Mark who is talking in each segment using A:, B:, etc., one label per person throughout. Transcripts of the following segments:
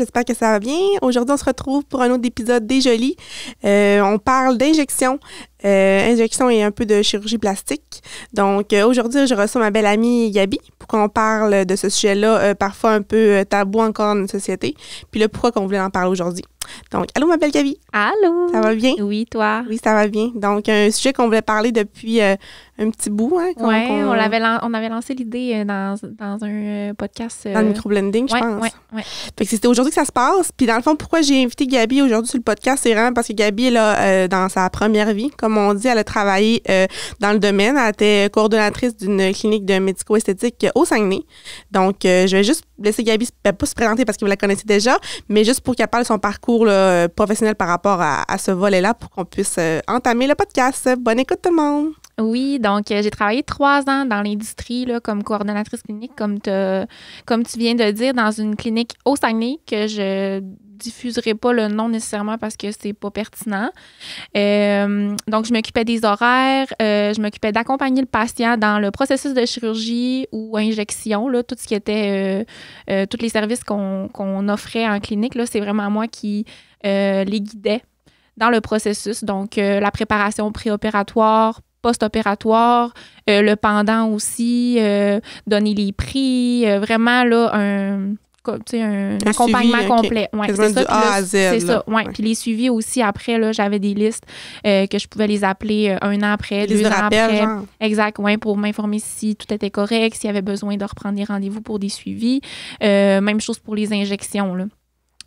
A: J'espère que ça va bien. Aujourd'hui, on se retrouve pour un autre épisode des Jolies. Euh, on parle d'injection, euh, injection et un peu de chirurgie plastique. Donc, euh, aujourd'hui, je reçois ma belle amie Yabi pour qu'on parle de ce sujet-là, parfois un peu tabou encore dans notre société. Puis là, pourquoi qu'on voulait en parler aujourd'hui. Donc, allô, ma belle Gabi. Allô. Ça va bien? Oui, toi. Oui, ça va bien. Donc, un sujet qu'on voulait parler depuis euh, un petit bout. Hein, oui, on, avait
B: on avait lancé l'idée euh, dans, un euh, podcast. Dans le microblending, je pense. Oui, oui.
A: Fait c'était aujourd'hui que ça se passe. Puis, dans le fond, pourquoi j'ai invité Gabi aujourd'hui sur le podcast, c'est vraiment parce que Gabi, est là, dans sa première vie, comme on dit, elle a travaillé dans le domaine. Elle était coordonnatrice d'une clinique de médico-esthétique au Saguenay. Donc, je vais juste laisser Gabi, ben, pas se présenter parce que vous la connaissez déjà, mais juste pour qu'elle parle de son parcours professionnel par rapport à, ce volet-là pour qu'on puisse euh, entamer le podcast. Bonne écoute tout le monde.
B: Oui, donc euh, j'ai travaillé trois ans dans l'industrie comme coordonnatrice clinique, comme, comme tu viens de dire, dans une clinique au Saguenay que je diffuserai pas le nom nécessairement parce que c'est pas pertinent. Euh, donc, je m'occupais des horaires, euh, je m'occupais d'accompagner le patient dans le processus de chirurgie ou injection, là, tout ce qui était, euh, tous les services qu'on offrait en clinique, là, c'est vraiment moi qui les guidais dans le processus. Donc, la préparation préopératoire, post-opératoire, le pendant aussi, donner les prix, vraiment, là, un un, un accompagnement complet. c'est ça. Puis les suivis aussi après, là, j'avais des listes euh, que je pouvais les appeler euh, un an après, deux ans après. Exact, ouais, pour m'informer si tout était correct, s'il y avait besoin de reprendre des rendez-vous pour des suivis. Euh, même chose pour les injections. Là.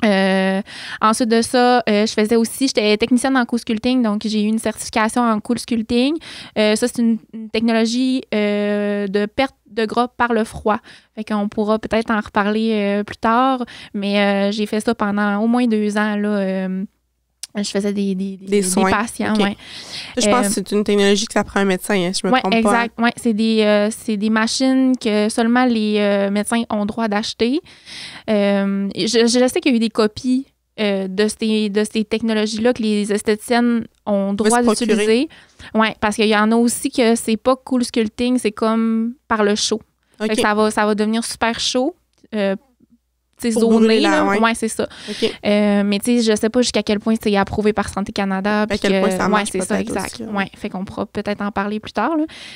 B: Euh, ensuite de ça, euh, je faisais aussi, j'étais technicienne en cool sculpting, donc j'ai eu une certification en cool sculpting. Euh, ça, c'est une, technologie de perte de gras par le froid. Fait qu'on pourra peut-être en reparler plus tard, mais j'ai fait ça pendant au moins deux ans, là, je faisais des, des, soins. patients, Je pense euh, que c'est
A: une technologie que ça prend un médecin, hein, je me trompe exact, pas.
B: Exact, hein. euh, C'est des, machines que seulement les euh, médecins ont droit d'acheter. Je, sais qu'il y a eu des copies de ces, de ces technologies-là que les esthéticiennes ont droit d'utiliser. Oui, parce qu'il y en a aussi que c'est pas cool sculpting, c'est comme par le chaud. Ça, va, ça va devenir super chaud zoné. Là, ouais, c'est ça. Euh, mais tu sais, je sais pas jusqu'à quel point c'est approuvé par Santé Canada. À que, Ouais, c'est ça, exact. Fait qu'on pourra peut-être en parler plus tard.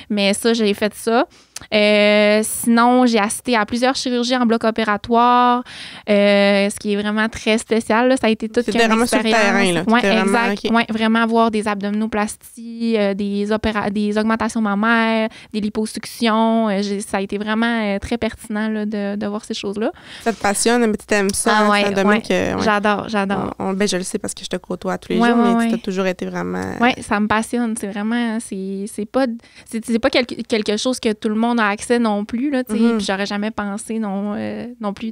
B: Mais ça, j'ai fait ça. Euh, sinon, j'ai assisté à plusieurs chirurgies en bloc opératoire, euh, ce qui est vraiment très spécial. Ça a été tout une vraiment Sur le terrain, là. Ouais, exact. Vraiment, ouais, vraiment avoir des abdominoplasties, euh, des, opéra des augmentations mammaires, des liposuctions. ça a été vraiment très pertinent de, de, voir ces choses-là.
A: Ça te passionne, mais tu aimes ça. Ah hein, j'adore, j'adore. ben, je le sais parce que je te côtoie tous les jours, mais tu as toujours été vraiment. Oui,
B: ça me passionne. C'est vraiment. C'est pas, c'est pas quelque chose que tout le monde on a accès non plus, là, tu mm-hmm. j'aurais jamais pensé non, euh, non plus,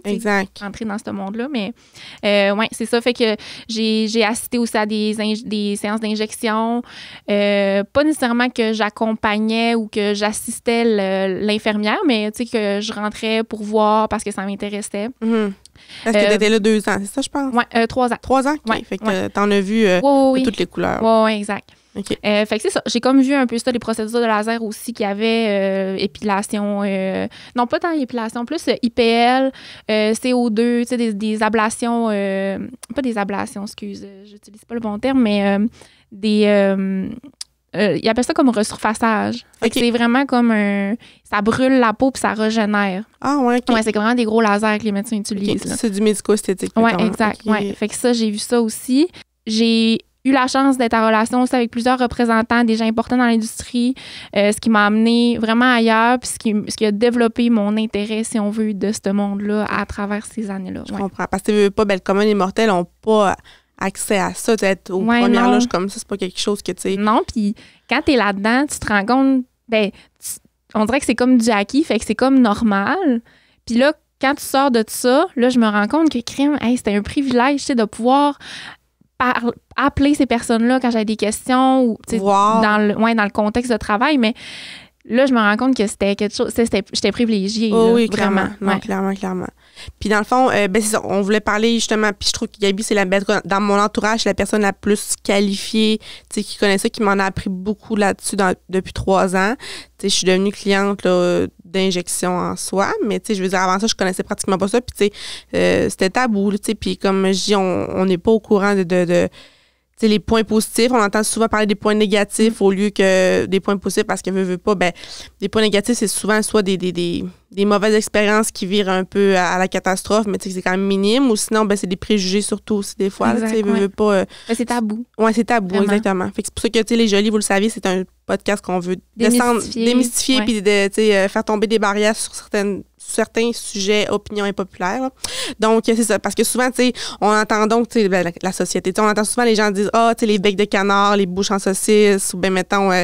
B: rentrer dans ce monde-là. Mais euh, ouais, c'est ça. Fait que j'ai assisté aussi à des, des séances d'injection. Euh, pas nécessairement que j'accompagnais ou que j'assistais l'infirmière, mais tu sais, que je rentrais pour voir parce que ça m'intéressait. Est-ce mm-hmm. Parce que euh, tu étais là
A: deux ans, c'est ça, je pense? Oui, trois ans. Trois ans? fait que tu en as vu toutes les couleurs.
B: Oui, exact. Euh, fait que c'est ça. J'ai comme vu un peu ça, les procédures de laser aussi qui avaient euh, épilation, euh, non pas tant épilation, plus euh, IPL, CO2, tu sais, des, ablations, pas des ablations, excuse, j'utilise pas le bon terme, mais des. ils appellent ça comme resurfaçage. C'est vraiment comme un. Ça brûle la peau puis ça régénère. Ah, ouais, ouais c'est vraiment des gros lasers que les médecins utilisent. C'est du
A: médico-esthétique. Ouais, exact. Ouais.
B: Fait que ça, j'ai vu ça aussi. J'ai eu la chance d'être en relation aussi avec plusieurs représentants déjà importants dans l'industrie, euh, ce qui m'a amené vraiment ailleurs, puis ce qui, a développé mon intérêt, si on
A: veut, de ce monde-là à travers ces années-là. Je comprends. Parce que pas, belle commune. les mortels n'ont pas accès à ça, être aux premières loges comme ça, c'est pas quelque chose que tu sais. Non, puis
B: quand tu es là-dedans, tu te rends compte, ben, on dirait que c'est comme du acquis, fait que c'est comme normal. Puis là, quand tu sors de ça, là, je me rends compte que crime, c'était un privilège, de pouvoir appeler ces personnes-là quand j'avais des questions ou dans, le, ouais, dans le contexte de travail, mais là, je me rends compte que c'était quelque chose. J'étais privilégiée. Oh oui, clairement.
A: clairement, clairement. Puis dans le fond, euh, ben, on voulait parler justement. Puis je trouve que Gabi, c'est la bête dans mon entourage, la personne la plus qualifiée, qui connaît ça, qui m'en a appris beaucoup là-dessus depuis trois ans. je suis devenue cliente là, d'injection en soi, mais tu sais, je veux dire, avant ça, je connaissais pratiquement pas ça, puis tu sais, euh, c'était tabou, tu sais, puis comme je dis, on n'est pas au courant de, de, de c'est les points positifs, on entend souvent parler des points négatifs au lieu que des points positifs parce que veut, veut pas. Ben, des points négatifs, c'est souvent soit des, des, des, mauvaises expériences qui virent un peu à, la catastrophe, mais c'est quand même minime. Ou sinon, ben, c'est des préjugés surtout aussi des fois. veut, veut pas, euh, ben, c'est tabou. Oui, c'est tabou, exactement. Fait que c'est pour ça que les jolis, vous le savez, c'est un podcast qu'on veut démystifier, descendre, puis de, euh, faire tomber des barrières sur certaines certains sujets, opinions impopulaires. Donc, c'est ça. Parce que souvent, tu sais, on entend donc, tu ben, la, société, on entend souvent les gens disent ah, oh, tu sais, les becs de canard, les bouches en saucisse, ou ben, mettons, euh,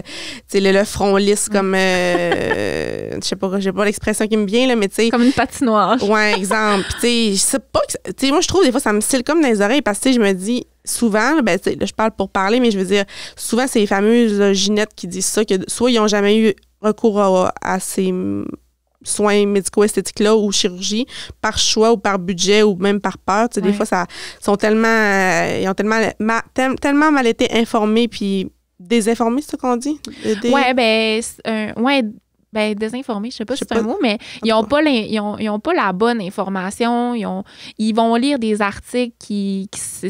A: tu sais, le, front lisse mm. comme, euh, je sais pas, j'ai pas l'expression qui me vient, là, mais tu sais. Comme une patinoire. Ouais, exemple. tu sais, je sais pas, tu sais, moi, je trouve, des fois, ça me cille comme dans les oreilles parce que, je me dis, souvent, ben, je parle pour parler, mais je veux dire, souvent, c'est les fameuses euh, Ginettes qui disent ça, que soit ils n'ont jamais eu recours à ces soins médico-esthétiques-là ou chirurgie par choix ou par budget ou même par peur. Des fois, ça sont tellement, euh, ils ont tellement, tellement mal été informés puis désinformés, c'est ce qu'on dit? Oui,
B: ben, ben désinformés, je sais pas si c'est un mot, mais ils ont pas, ils ont, ils ont, pas la bonne information. Ils, ont, ils vont lire des articles qui, qui c'est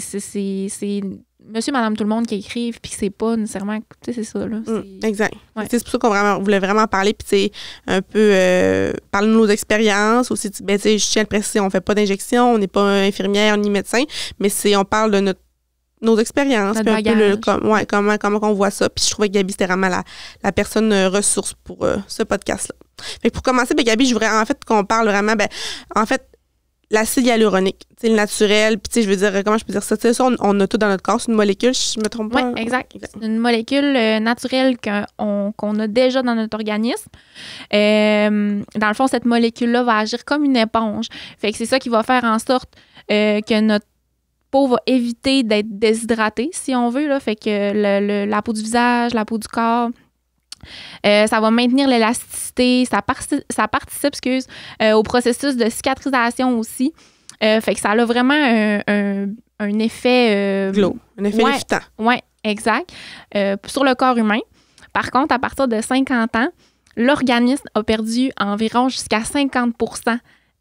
B: monsieur, madame, tout le monde qui écrivent, puis c'est pas nécessairement. Tu c'est ça, là. Mm,
A: exact. C'est pour ça qu'on voulait vraiment parler, puis c'est un peu euh, parler de nos expériences. Aussi, ben, tu sais, je tiens à le préciser, on fait pas d'injection, on n'est pas infirmière ni médecin, mais c'est on parle de notre nos expériences, un peu comme, ouais, comment, comment on voit ça. Puis je trouvais que Gabi, c'était vraiment la, la personne euh, ressource pour euh, ce podcast-là. Fait pour commencer, ben, Gabi, je voudrais en fait qu'on parle vraiment, ben, en fait, l'acide hyaluronique, c'est le naturel, puis tu sais, je veux dire, comment je peux dire ça? ça, on, a tout dans notre corps, c'est une molécule, je me trompe pas. Oui, exact.
B: C'est une molécule euh, naturelle qu'on a déjà dans notre organisme. Euh, dans le fond, cette molécule-là va agir comme une éponge. Fait que c'est ça qui va faire en sorte euh, que notre peau va éviter d'être déshydratée, si on veut, là. Fait que la peau du visage, la peau du corps, euh, ça va maintenir l'élasticité, ça, participe excuse, euh, au processus de cicatrisation aussi. Euh, fait que ça a vraiment un, effet. Glow, un effet ouais, Oui, exact. sur le corps humain. Par contre, à partir de 50 ans, l'organisme a perdu environ jusqu'à 50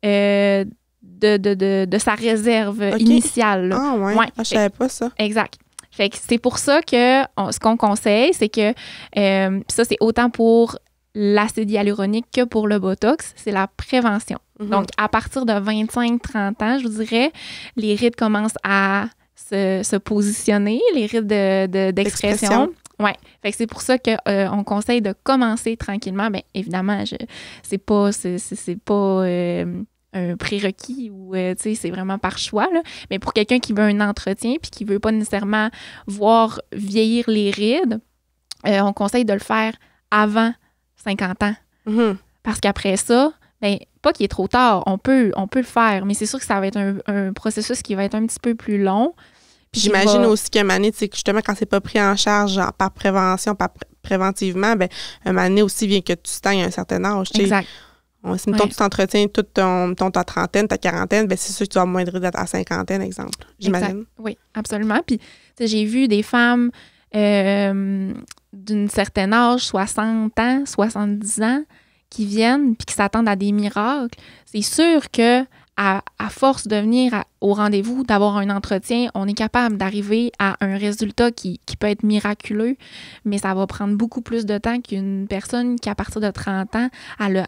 B: de, sa réserve initiale. Ah, ouais. ouais. ne ah, je savais pas ça. Exact. Fait c'est pour ça que ce qu'on conseille, c'est que euh, ça, c'est autant pour l'acide hyaluronique que pour le Botox, c'est la prévention. Mm-hmm. Donc, à partir de 25-30 ans, je vous dirais, les rides commencent à se, positionner, les rides d'expression. De, d'expression oui. Fait que c'est pour ça qu'on euh, conseille de commencer tranquillement. Bien évidemment, je, c'est pas, c'est, pas euh, un prérequis ou euh, c'est vraiment par choix mais pour quelqu'un qui veut un entretien puis qui veut pas nécessairement voir vieillir les rides euh, on conseille de le faire avant 50 ans mm-hmm. parce qu'après ça ben pas qu'il est trop tard on peut on peut le faire mais c'est sûr que ça va être un, processus qui va être un petit peu plus long
A: J'imagine aussi qu'à un moment justement, quand c'est pas pris en charge par prévention, par préventivement, ben, un moment aussi vient que tu stagnes à un certain âge. Exact. Si, mettons, tu t'entretiens toute ton, ta trentaine, ta quarantaine, ben c'est sûr que tu vas d'être à cinquantaine, exemple, j'imagine.
B: Oui, absolument. Puis, j'ai vu des femmes d'un euh, d'une certaine âge, 60 ans, 70 ans, qui viennent puis qui s'attendent à des miracles. C'est sûr que à, force de venir au rendez-vous, d'avoir un entretien, on est capable d'arriver à un résultat qui, peut être miraculeux, mais ça va prendre beaucoup plus de temps qu'une personne qui, à partir de 30 ans, elle,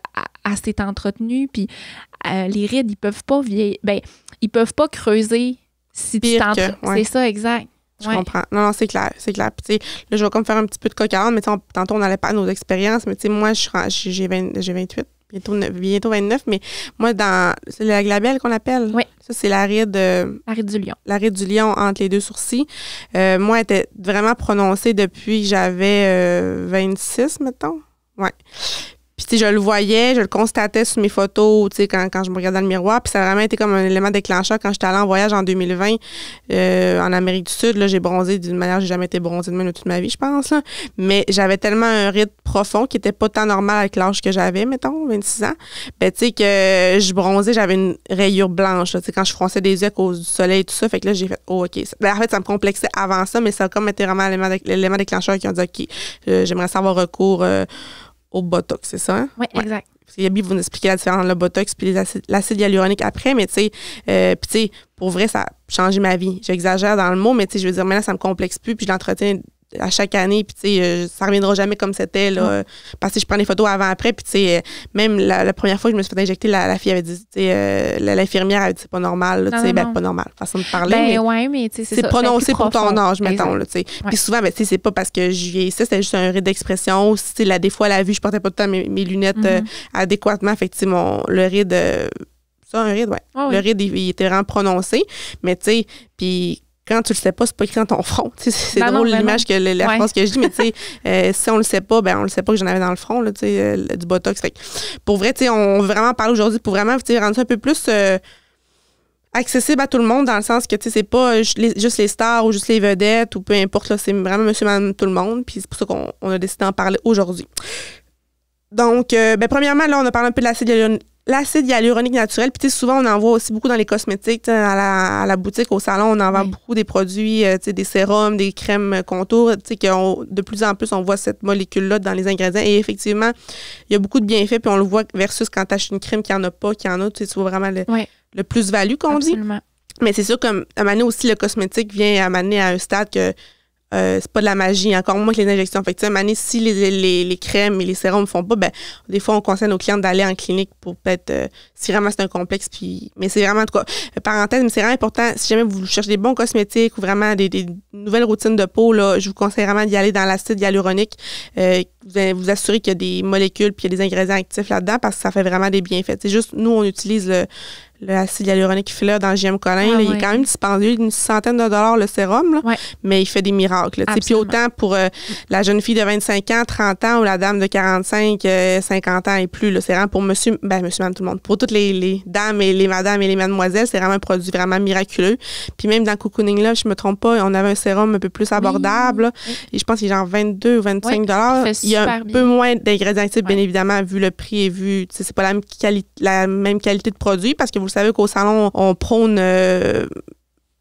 B: s'est entretenue, puis
A: euh, les rides, ils peuvent pas vieillir. Ben, ils peuvent pas creuser si tu C'est ça, exact. Je comprends. Non, non, c'est clair, c'est clair. Puis, là, je vais comme faire un petit peu de coca mais on, tantôt, on n'allait pas à nos expériences, mais tu sais, moi, j'ai 28, bientôt, 29, mais moi, dans. C'est la glabelle qu'on appelle? Oui. Ça, c'est la ride. du lion. La du lion entre les deux sourcils. Euh, moi, elle était vraiment prononcée depuis que j'avais 26, euh, mettons. Ouais je le voyais, je le constatais sur mes photos, tu sais, quand, je me regardais dans le miroir. Puis ça a vraiment été comme un élément déclencheur quand j'étais allée en voyage en 2020 euh, en Amérique du Sud. Là, j'ai bronzé d'une manière, j'ai jamais été bronzée de même de toute ma vie, je pense. Mais j'avais tellement un rythme profond qui était pas tant normal avec l'âge que j'avais, mettons, 26 ans. Ben, tu sais, que je bronzais, j'avais une rayure blanche, tu sais, quand je fronçais des yeux à cause du soleil et tout ça. Fait que là, j'ai fait, oh, OK. Ben, en fait, ça me complexait avant ça, mais ça a comme été vraiment l'élément déclencheur qui a dit, OK, euh, j'aimerais savoir recours. Euh, au Botox, c'est ça? Hein? Oui, ouais. exact. Yabi vous nous expliquer la différence entre le Botox et l'acide hyaluronique après, mais tu sais, euh, tu sais, pour vrai, ça a changé ma vie. J'exagère dans le mot, mais tu sais, je veux dire, maintenant, ça me complexe plus, puis je l'entretiens à chaque année, puis tu sais, euh, ça reviendra jamais comme c'était, là, euh, parce que je prends des photos avant-après, puis tu sais, euh, même la, première fois que je me suis fait injecter, la, fille avait dit, tu sais, l'infirmière avait dit, c'est pas normal, tu sais, ben, pas normal, façon de parler. Ben,
B: mais, c'est prononcé pour ton âge, mettons, tu
A: sais. Puis souvent, ben, tu sais, c'est pas parce que je vieillissais, c'était juste un rire d'expression, tu sais, des fois, la vue, je portais pas tout le temps mes, lunettes mm-hmm. adéquatement, fait mon, le ride, ça, un ride, ouais. Ah le ride, il, il était vraiment prononcé, mais tu sais, puis quand tu le sais pas, c'est pas écrit dans ton front. C'est ben drôle ben l'image que la, que je dis, mais euh, si on le sait pas, ben on le sait pas que j'en avais dans le front, euh, du botox. pour vrai, on veut vraiment parler aujourd'hui pour vraiment rendre ça un peu plus euh, accessible à tout le monde, dans le sens que tu sais, c'est pas juste les stars ou juste les vedettes ou peu importe, c'est vraiment monsieur, madame, tout le monde. Puis c'est pour ça qu'on a décidé d'en parler aujourd'hui. Donc, ben, premièrement, on a parlé un peu de la l'acide l'acide hyaluronique naturel. Puis souvent, on en voit aussi beaucoup dans les cosmétiques. À la, boutique, au salon, on en voit beaucoup des produits, euh, des sérums, des crèmes euh, contours. de plus en plus, on voit cette molécule-là dans les ingrédients. Et effectivement, il y a beaucoup de bienfaits. Puis on le voit versus quand tu achètes une crème qui en a pas, qui en a. Tu vois vraiment le, plus-value qu'on dit. Mais c'est sûr, comme à donné aussi, le cosmétique vient à à un stade que euh, c'est pas de la magie, encore moins que les injections. Fait que, si les, les, crèmes et les sérums ne font pas, ben, des fois, on conseille à nos clients d'aller en clinique pour peut-être, euh, si vraiment c'est un complexe, puis, mais c'est vraiment, en tout euh, parenthèse, mais c'est vraiment important, si jamais vous cherchez des bons cosmétiques ou vraiment des, nouvelles routines de peau, là, je vous conseille vraiment d'y aller dans l'acide hyaluronique, vous vous assurer qu'il y a des molécules puis y a des ingrédients actifs là-dedans parce que ça fait vraiment des bienfaits. C'est juste, nous, on utilise le, l'acide hyaluronique qu'il fait ah là dans GM Colin, il est quand même dispendieux d'une centaine de dollars le sérum, mais il fait des miracles. Puis autant pour euh, la jeune fille de 25 ans, 30 ans ou la dame de 45, 50 euh, ans et plus, c'est vraiment pour monsieur, ben monsieur, tout le monde, pour toutes les, dames et les madames et les mademoiselles, c'est vraiment un produit vraiment miraculeux. Puis même dans Cocooning, là, je me trompe pas, on avait un sérum un peu plus abordable, et je pense qu'il est genre 22 ou 25 dollars. Il y a un peu moins d'ingrédients actifs, bien évidemment, vu le prix et vu, c'est pas la même, la même qualité de produit parce que vous savez qu'au salon, on prône euh,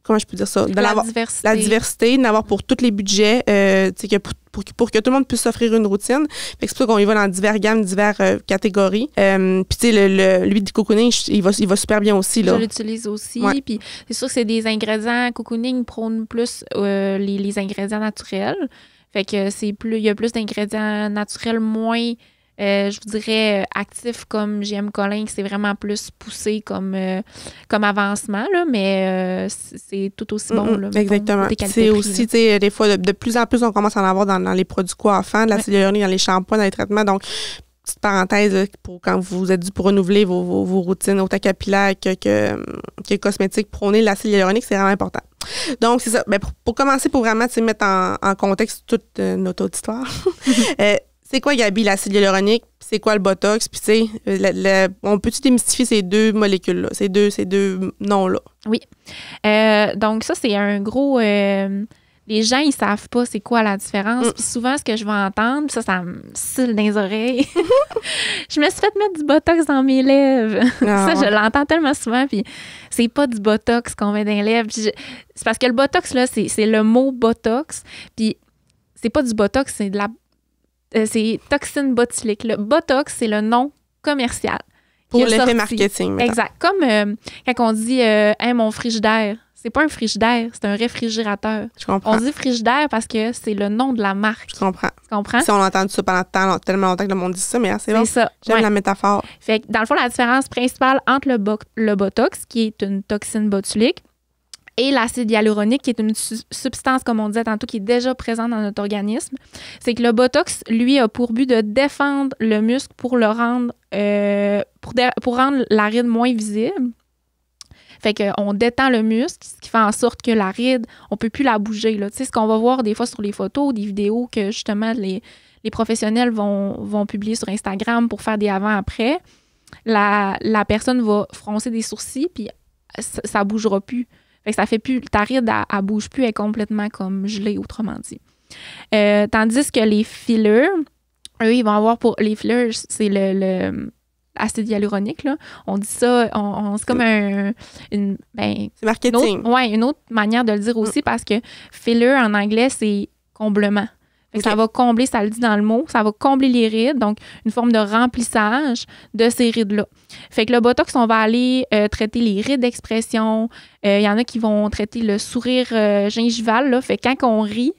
A: comment je peux dire ça? la diversité. La diversité, d'avoir pour tous les budgets, euh, que pour, que tout le monde puisse s'offrir une routine. c'est pour ça qu'on y va dans divers gammes, divers euh, catégories. puis, tu sais, le, lui de cocooning, il va, va super bien aussi. Là. Je l'utilise
B: aussi. Puis, c'est sûr que c'est des ingrédients. Cocooning prône plus les, les, ingrédients naturels. Fait que c'est plus, il y a plus d'ingrédients naturels, moins euh, je vous dirais euh, actif comme JM Collin, c'est vraiment plus poussé comme, euh, comme avancement, mais c'est tout aussi bon. exactement. C'est aussi,
A: tu sais, des fois, de, plus en plus, on commence à en avoir dans, les produits coiffants, de l'acide hyaluronique, dans les shampoings, dans les traitements. Donc, petite parenthèse, pour quand vous êtes dû pour renouveler vos, vos, routines autant capillaires que, que, cosmétiques, prôner l'acide hyaluronique, c'est vraiment important. Donc, c'est ça. Ben, pour, commencer, pour vraiment mettre en, contexte toute notre auditoire, c'est quoi, Gabi, l'acide hyaluronique, c'est quoi le Botox, puis tu sais, on peut-tu démystifier ces deux molécules-là, ces deux, ces deux noms-là? Oui. Euh, donc ça, c'est un
B: gros... Euh, les gens, ils savent pas c'est quoi la différence. Mm. Puis souvent, ce que je vais entendre, ça, ça me cille dans les oreilles. je me suis fait mettre du Botox dans mes lèvres. Ah ça, je l'entends tellement souvent. Puis c'est pas du Botox qu'on met dans les lèvres. C'est parce que le Botox, là, c'est le mot Botox. Puis c'est pas du Botox, c'est de la euh, c'est toxine botulique Le Botox, c'est le nom commercial.
A: Pour l'effet marketing. Exact.
B: Comme euh, quand on dit euh, hein, mon frigidaire, c'est pas un frigidaire, c'est un réfrigérateur. Je comprends. On dit frigidaire parce que c'est le nom de la marque. Je comprends. comprends? Si on entend
A: ça pendant tant, tellement longtemps que le monde dit ça, mais hein, c'est
B: bon. ça. J'aime la métaphore. Fait dans le fond, la différence principale entre le, le botox, qui est une toxine botulique, et l'acide hyaluronique, qui est une substance, comme on disait tantôt, qui est déjà présente dans notre organisme. C'est que le Botox, lui, a pour but de défendre le muscle pour le rendre, euh, pour, pour rendre la ride moins visible. Fait qu'on détend le muscle, ce qui fait en sorte que la ride, on peut plus la bouger. Tu sais, ce qu'on va voir des fois sur les photos, des vidéos que justement les, professionnels vont, publier sur Instagram pour faire des avant-après, la, la, personne va froncer des sourcils, puis ça, ne bougera plus. Fait ça fait plus, ta ride, elle, bouge plus, elle est complètement comme gelée, autrement dit. Euh, tandis que les fillers, eux, ils vont avoir pour. Les fillers, c'est le, acide hyaluronique. Là. On dit ça, on, c'est comme un. Une, ben, marketing. une autre manière de le dire mm. aussi parce que filler en anglais, c'est comblement. Ça va combler, ça le dit dans le mot, ça va combler les rides, donc une forme de remplissage de ces rides-là. Fait que le Botox, on va aller euh, traiter les rides d'expression. Euh, il y en a qui vont traiter le sourire euh, gingival. Là. Fait que quand on rit,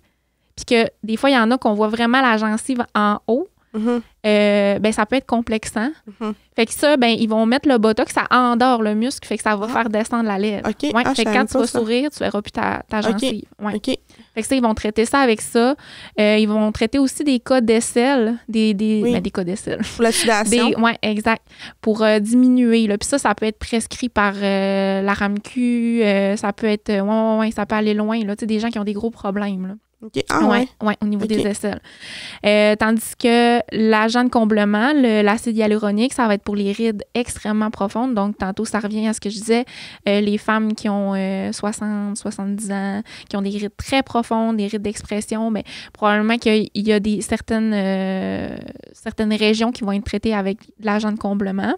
B: puis que des fois, il y en a qu'on voit vraiment la gencive en haut, Mhm. Euh, ben, ça peut être complexant. Mhm. Fait que ça, ben, ils vont mettre le botox, ça endort le muscle, fait que ça va ah. faire descendre la lèvre. Ah, fait que quand tu vas sourire, tu verras plus ta, gencive. Fait que ça, ils vont traiter ça avec ça. Euh, ils vont traiter aussi des cas d'aisselle, des, des, ben, des cas d'aisselle. Pour exact. Pour euh, diminuer. Là. Puis ça, ça peut être prescrit par la RAMQ, ça peut être. Ouais, ouais, ça peut aller loin. Là. Des gens qui ont des gros problèmes. Là. Ah, oui, ouais. Ouais, au niveau des aisselles. Euh, tandis que l'agent de comblement, l'acide hyaluronique, ça va être pour les rides extrêmement profondes. Donc, tantôt, ça revient à ce que je disais. Euh, les femmes qui ont 60, euh, 70 ans, qui ont des rides très profondes, des rides d'expression, mais probablement qu'il y a des, certaines, certaines régions qui vont être traitées avec l'agent de comblement.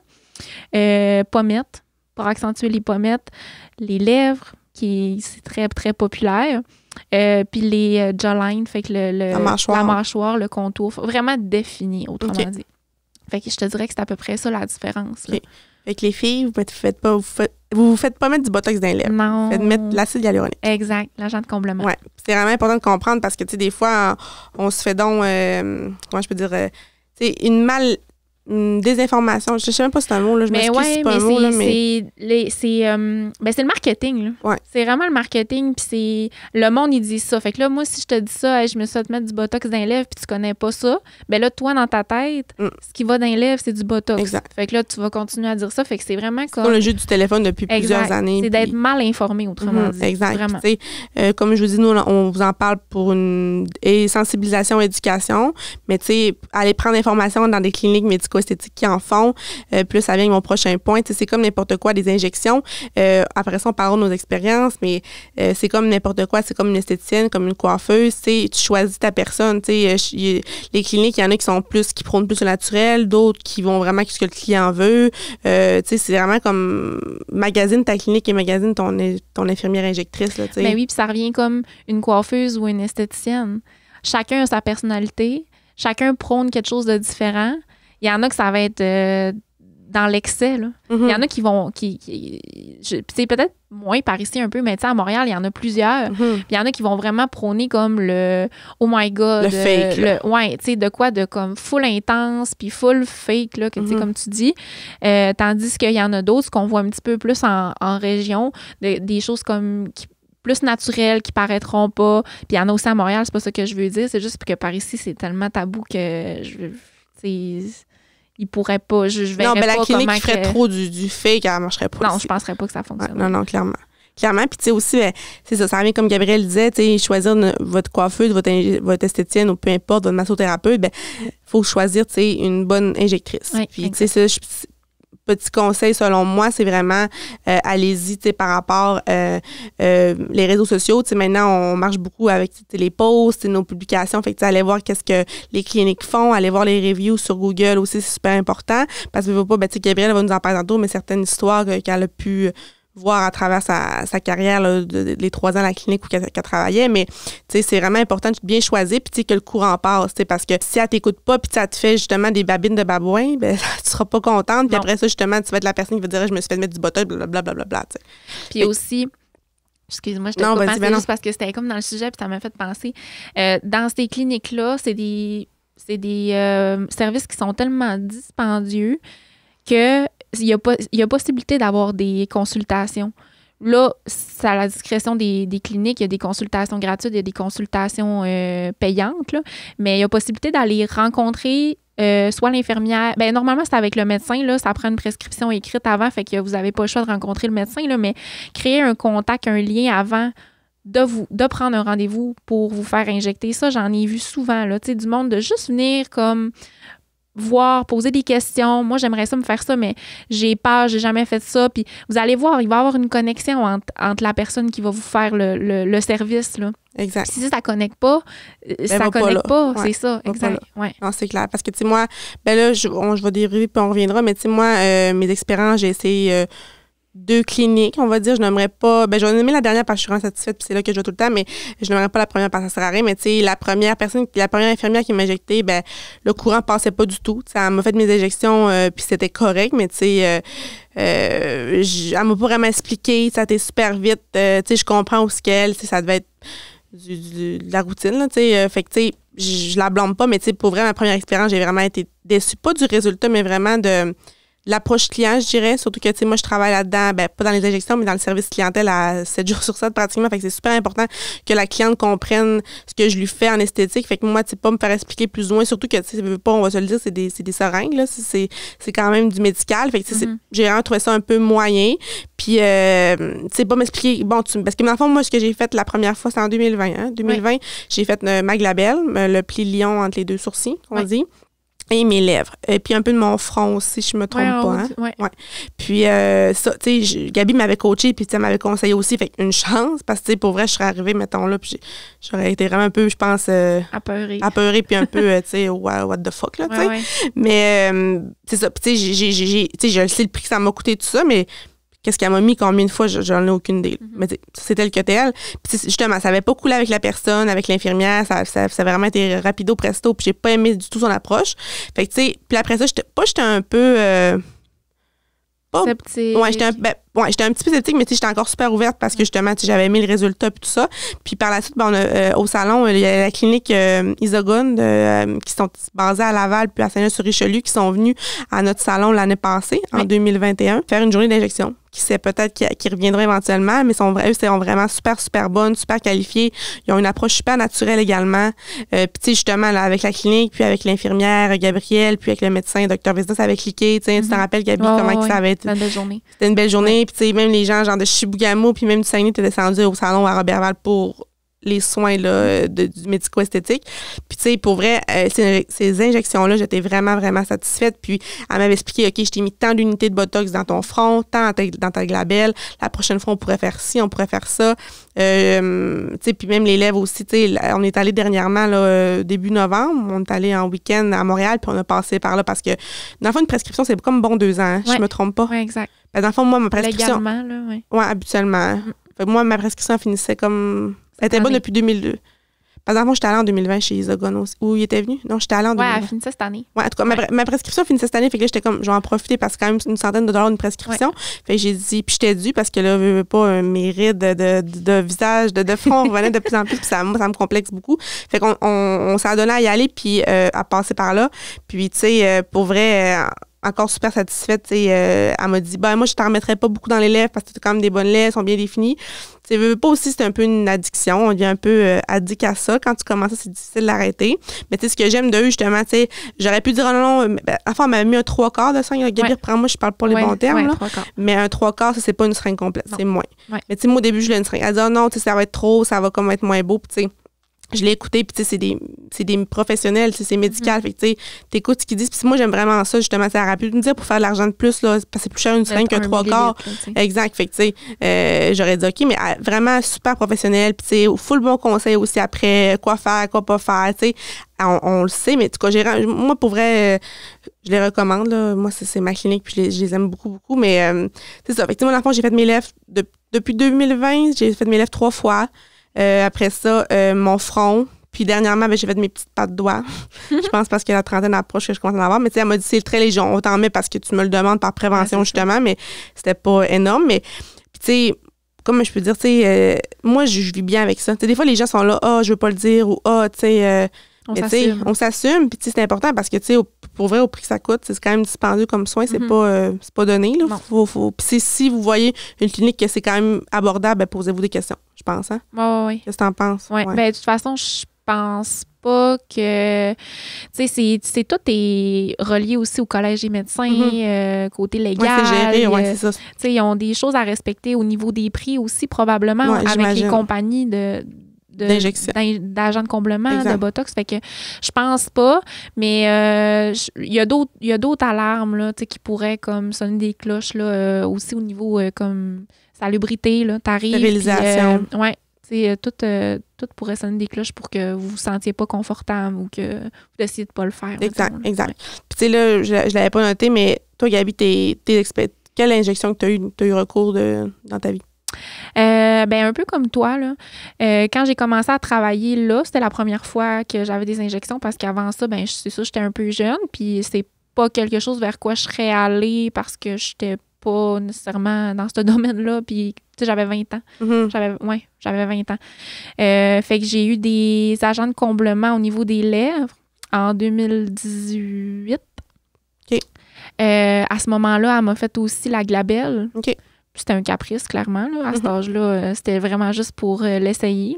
B: pommettes, pour accentuer les pommettes, les lèvres, qui c'est très, très populaire. Euh, puis les euh, jawline, fait que le, la, mâchoire. le contour, vraiment défini, autrement dit. Fait que je te dirais que c'est à peu près ça la différence. les
A: filles, vous ne faites pas, vous, faites, vous, vous faites pas mettre du botox dans les lèvres. Non. Vous faites mettre l'acide hyaluronique. Exact, l'agent de comblement. Ouais. C'est vraiment important de comprendre parce que, tu sais, des fois, on, se fait donc, euh, comment je peux dire, tu sais, une mal, Hmm, désinformation. Je sais même pas si c'est un mot, là. Je mais ouais, pas un mot,
B: euh, ben, C'est le marketing, C'est vraiment le marketing, c'est... Le monde, il dit ça. Fait que là, moi, si je te dis ça, je me suis fait mettre du Botox dans les lèvres, puis tu connais pas ça, ben là, toi, dans ta tête, hmm. ce qui va d'un les lèvres, c'est du Botox. Fait que là, tu vas continuer à dire ça. Fait que c'est vraiment comme... le jeu
A: du téléphone depuis plusieurs années. C'est d'être
B: mal informé, autrement mhm, dit.
A: Euh, comme je vous dis, nous, on vous en parle pour une sensibilisation, éducation, mais tu sais, aller prendre information dans des cliniques médicales esthétiques qui en font. Euh, plus ça vient avec mon prochain point. C'est comme n'importe quoi, des injections. Euh, après ça, on parle de nos expériences, mais euh, c'est comme n'importe quoi. C'est comme une esthéticienne, comme une coiffeuse. Tu choisis ta personne. les cliniques, il y en a qui sont plus, qui prônent plus le naturel, d'autres qui vont vraiment ce que le client veut. c'est vraiment comme magazine ta clinique et magazine ton, infirmière injectrice. Ben oui, puis ça revient
B: comme une coiffeuse ou une esthéticienne. Chacun a sa personnalité chacun prône quelque chose de différent. Il y en a que ça va être euh, dans l'excès. Il y mhm. en a qui vont. Qui, c'est peut-être moins par ici un peu, mais tu sais, à Montréal, il y en a plusieurs. Mhm. il y en a qui vont vraiment prôner comme le Oh my God. Le euh, fake. ouais, tu sais, de quoi De comme full intense, puis full fake, là, que, mhm. comme tu dis. Euh, tandis qu'il y en a d'autres qu'on voit un petit peu plus en, région, des choses comme. plus naturelles qui paraîtront pas. Puis il y en a aussi à Montréal, c'est pas ça que je veux dire, c'est juste que par ici, c'est tellement tabou que je,
A: il pourrait pas. Je, non, mais ben, la clinique qui ferait trop du, fait qu'elle elle marcherait pas. Non, je je penserais pas que ça fonctionne. non, non, clairement. Clairement, puis tu sais aussi, ben, c'est ça, ça revient comme Gabriel disait, tu sais, choisir votre coiffeuse, votre, votre esthétienne ou peu importe, votre massothérapeute, ben faut choisir, tu sais, une bonne injectrice. puis tu sais, petit conseil, selon moi, c'est vraiment euh, allez-y par rapport euh, euh, les réseaux sociaux. maintenant, on marche beaucoup avec les posts, nos publications. Fait que allez voir qu'est-ce que les cliniques font, allez voir les reviews sur Google aussi, c'est super important. Parce que vous pas, ben, Gabriel va nous en parler d'autres, mais certaines histoires euh, qu'elle a pu voir à travers sa, carrière, les trois ans à la clinique où qu'elle travaillait, mais c'est vraiment important de bien choisir, puis que le courant passe, parce que si elle t'écoute pas, puis ça te fait justement des babines de babouin, ben tu seras pas contente, puis après ça, justement, tu vas être la personne qui va dire « je me suis fait mettre du botox, blablabla bla, », bla,
B: Puis aussi... Excuse-moi, je t'ai pas ben juste parce que c'était comme dans le sujet, puis ça m'a fait penser. Euh, dans ces cliniques-là, c'est des, des euh, services qui sont tellement dispendieux que il y, a possibilité d'avoir des consultations. Là, c'est à la discrétion des, cliniques. Il y a des consultations gratuites, il y a des consultations euh, payantes, mais il y a possibilité d'aller rencontrer euh, soit l'infirmière. Ben, normalement, c'est avec le médecin. Là, ça prend une prescription écrite avant, fait que vous n'avez pas le choix de rencontrer le médecin, là, mais créer un contact, un lien avant de, vous, de prendre un rendez-vous pour vous faire injecter. Ça, j'en ai vu souvent, là, du monde de juste venir comme voir, poser des questions. Moi, j'aimerais ça me faire ça, mais j'ai peur, j'ai jamais fait ça. Puis vous allez voir, il va y avoir une connexion entre, la personne qui va vous faire le, service. Là. Exact. si ça connecte pas, euh, ça connecte pas, c'est ça, exact.
A: Ouais. c'est clair. Parce que, tu sais, moi, ben là, je, je vais puis on reviendra, mais tu sais, moi, euh, mes expériences, j'ai essayé euh, deux cliniques, on va dire. Je n'aimerais pas. Ben, j'en ai aimé la dernière parce que je suis vraiment satisfaite, puis c'est là que je vais tout le temps, mais je n'aimerais pas la première parce que ça sert à rien. Mais tu sais, la première personne, la première infirmière qui m'a injecté, ben, le courant passait pas du tout. ça elle m'a fait mes injections, euh, puis c'était correct, mais tu sais, euh, euh elle m'a pas vraiment expliqué, ça a été super vite. Euh, tu sais, je comprends où ce qu'elle, ça devait être du, de la routine, tu sais. fait que tu sais, je la blâme pas, mais tu sais, pour vrai, ma première expérience, j'ai vraiment été déçue, pas du résultat, mais vraiment de l'approche client, je dirais. Surtout que, tu sais, moi, je travaille là-dedans, ben, pas dans les injections, mais dans le service clientèle à 7 jours sur 7 pratiquement. Fait que c'est super important que la cliente comprenne ce que je lui fais en esthétique. Fait que moi, tu sais, pas me faire expliquer plus loin. Surtout que, tu sais, pas, on va se le dire, c'est des, des seringues, là. C'est, quand même du médical. Fait que, tu mm-hmm. j'ai vraiment trouvé ça un peu moyen. Puis, euh, tu sais, pas m'expliquer. Bon, tu, parce que, dans le fond, moi, ce que j'ai fait la première fois, c'est en 2020. Hein? 2020, j'ai fait Mag euh, Maglabel, euh, le pli lion entre les deux sourcils, on dit et mes lèvres. Et puis un peu de mon front aussi, je me trompe pas. Ouais. Hein. Puis euh, ça, tu sais, Gabi m'avait coaché puis elle m'avait conseillé aussi, fait une chance, parce que pour vrai, je serais arrivée, mettons là, puis j'aurais été vraiment un peu, je pense, euh, apeurée. apeurée, puis un peu, euh, tu sais, what, what, the fuck, là, tu sais. Mais c'est ça, tu sais, j'ai. sais le prix que ça m'a coûté, tout ça, mais Qu'est-ce qu'elle m'a mis combien de fois, j'en ai aucune idée. Mm-hmm. Mais c'était le que tel. Puis justement, ça avait pas coulé avec la personne, avec l'infirmière, ça, ça, ça, avait vraiment été rapido presto, puis j'ai pas aimé du tout son approche. Fait que tu sais, puis après ça, j'étais pas j'étais un peu euh, Ouais, j'étais un ben, bon, j'étais un petit peu sceptique, mais j'étais encore super ouverte parce que justement, j'avais mis le résultat et tout ça. Puis par la suite, ben, euh, au salon, il y a la clinique euh, Isogone euh, qui sont basées à Laval puis à saint sur richelieu qui sont venus à notre salon l'année passée, en 2021, faire une journée d'injection qui sait peut-être qui, reviendrait éventuellement, mais sont, eux, sont vraiment super, super bonnes, super qualifiées. Ils ont une approche super naturelle également. Euh, puis, tu sais, justement, là, avec la clinique, puis avec l'infirmière Gabrielle, puis avec le médecin, docteur Business avec cliqué. Tu sais, tu te mhm. rappelles, Gabi, comment ça avait été? C'était une belle journée. C'était une belle journée. Puis, tu sais, même les gens, genre de Chibougamau, puis même du Saguenay, étaient descendu au salon à Robertval pour les soins de, du médico-esthétique. Puis, tu sais, pour vrai, euh, ces, injections-là, j'étais vraiment, vraiment satisfaite. Puis, elle m'avait expliqué, OK, je t'ai mis tant d'unités de Botox dans ton front, tant dans ta glabelle. La prochaine fois, on pourrait faire ci, on pourrait faire ça. Euh, tu sais, puis même les lèvres aussi, tu sais, on est allé dernièrement, là, euh, début novembre, on est allé en week-end à Montréal, puis on a passé par là parce que, dans le fond, une prescription, c'est comme bon deux ans, hein, Je ne je me trompe pas. Oui, exact. Ben, dans moi, ma prescription. Légalement, là, oui. Ouais, habituellement. Mm. moi, ma prescription finissait comme. Elle était bonne depuis 2002. Par exemple, j'étais allée en 2020 chez Isogon Où il était venu? Non, j'étais allée en 2020. Ouais, elle finissait cette année. Ouais, en tout cas, ma, prescription finissait cette année. Fait que j'étais comme, je vais en profiter parce que quand même, une centaine de dollars une prescription. Fait que j'ai dit, puis j'étais dû parce que là, je veux pas un euh, mérite de, visage, de, de front revenait de plus en plus. Puis ça, me complexe beaucoup. Fait qu'on on, s'est donné à y aller, puis euh, à passer par là. Puis, tu sais, euh, pour vrai, encore super satisfaite. Euh, elle m'a dit ben, Moi, je t'en remettrai pas beaucoup dans les lèvres parce que tu quand même des bonnes lèvres, elles sont bien définies. Tu veux pas aussi, c'est un peu une addiction. On devient un peu euh, addict à ça. Quand tu commences c'est difficile d'arrêter. Mais tu sais, ce que j'aime d'eux, justement, tu j'aurais pu dire ah, non, non, enfin, on m'a mis un trois quarts de sang. Gabriel, prends-moi, je parle pas les bons termes. Mais un trois quarts, ça, c'est pas une seringue complète, c'est moins. Mais tu sais, moi, au début, je l'ai une seringue. Elle dit ah, non, tu sais, ça va être trop, ça va comme être moins beau. tu sais, je l'ai écouté, puis tu sais, c'est des, c'est des professionnels, c'est médical. Mm. Fait tu sais, t'écoutes ce qu'ils disent. Puis moi, j'aime vraiment ça, justement, ça rappelé de me dire pour faire de l'argent de plus, là, parce que c'est plus cher une seringue que trois quarts. Exact. Fait que tu sais, euh, j'aurais dit, OK, mais euh, vraiment super professionnel. Puis tu sais, full bon conseil aussi après, quoi faire, quoi pas faire, tu sais. On, le sait, mais en tout cas, moi, pour vrai, euh, je les recommande. Là. Moi, c'est ma clinique, puis je les, aime beaucoup, beaucoup. Mais c'est ça. Fait que, moi, dans j'ai fait mes lèvres depuis 2020, j'ai fait mes lèvres trois fois. Euh, après ça, euh, mon front. Puis dernièrement, ben, j'ai fait mes petites pattes doigts. je pense parce que la trentaine approche que je commence à en avoir. Mais tu sais, elle m'a dit c'est très léger. On t'en met parce que tu me le demandes par prévention, justement. Mais c'était pas énorme. Mais tu sais, comme je peux dire, tu sais, euh, moi, je, vis bien avec ça. tu sais, des fois, les gens sont là, ah, je veux pas le dire ou ah, tu sais. on s'assume. Puis, tu sais, c'est important parce que, tu sais, pour vrai, au prix que ça coûte, c'est quand même dispendieux comme soin. C'est mhm. pas, euh, pas donné. si vous voyez une clinique que c'est quand même abordable, ben, posez-vous des questions, je pense. Hein?
B: oui, Qu'est-ce que tu en penses? Ouais. Ben, de toute façon, je pense pas que. Tu sais, c'est tout est relié aussi au collège des médecins, mhm. euh, côté légal. c'est géré, ouais, euh, c'est ça. ils ont des choses à respecter au niveau des prix aussi, probablement, avec les compagnies de, d'agents de, comblement, de Botox. Fait que je pense pas, mais euh, il y a d'autres alarmes là, qui pourraient comme sonner des cloches là, euh, aussi au niveau euh, comme salubrité, tarif. ouais, tout, tout, pourrait sonner des cloches pour que vous vous sentiez pas confortable ou que vous décidiez de pas le faire. Exact,
A: exact. tu sais, là, je, l'avais pas noté, mais toi, Gabi, t'es, quelle injection que tu as eu, as eu recours de, dans ta vie? Euh, ben, un peu comme toi, là. Euh, quand
B: j'ai commencé à travailler là, c'était la première fois que j'avais des injections parce qu'avant ça, ben, c'est ça, j'étais un peu jeune, puis c'est pas quelque chose vers quoi je serais allée parce que j'étais pas nécessairement dans ce domaine-là, puis tu sais, j'avais 20 ans. Mm-hmm. J'avais ouais, 20 ans. Euh, fait que j'ai eu des agents de comblement au niveau des lèvres en 2018. à ce moment-là, elle m'a fait aussi la glabelle. OK c'était un caprice, clairement. Là. À cet mhm. âge-là, euh, c'était vraiment juste pour euh, l'essayer.